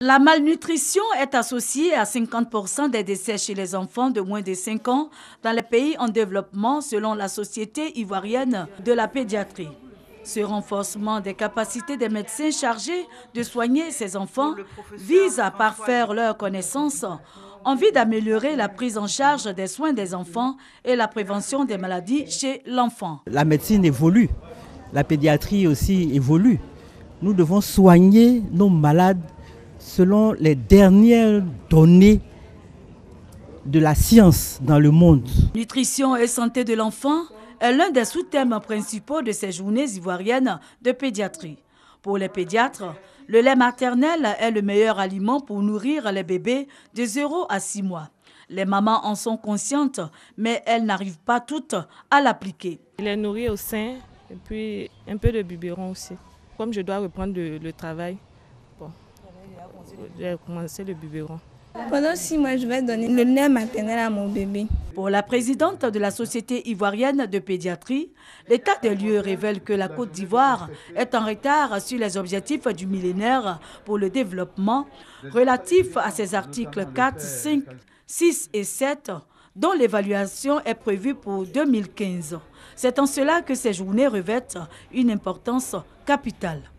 La malnutrition est associée à 50% des décès chez les enfants de moins de 5 ans dans les pays en développement selon la Société ivoirienne de la pédiatrie. Ce renforcement des capacités des médecins chargés de soigner ces enfants vise à parfaire leurs connaissances en vue d'améliorer la prise en charge des soins des enfants et la prévention des maladies chez l'enfant. La médecine évolue, la pédiatrie aussi évolue. Nous devons soigner nos malades selon les dernières données de la science dans le monde. Nutrition et santé de l'enfant est l'un des sous-thèmes principaux de ces journées ivoiriennes de pédiatrie. Pour les pédiatres, le lait maternel est le meilleur aliment pour nourrir les bébés de 0 à 6 mois. Les mamans en sont conscientes, mais elles n'arrivent pas toutes à l'appliquer. Il est nourri au sein et puis un peu de biberon aussi. Comme je dois reprendre le, le travail, bon, j'ai le Pendant six mois, je vais donner le lait maternel à mon bébé. Pour la présidente de la Société ivoirienne de pédiatrie, l'état des lieux révèle que la Côte d'Ivoire est en retard sur les objectifs du millénaire pour le développement relatifs à ses articles 4, 5, 6 et 7 dont l'évaluation est prévue pour 2015. C'est en cela que ces journées revêtent une importance capitale.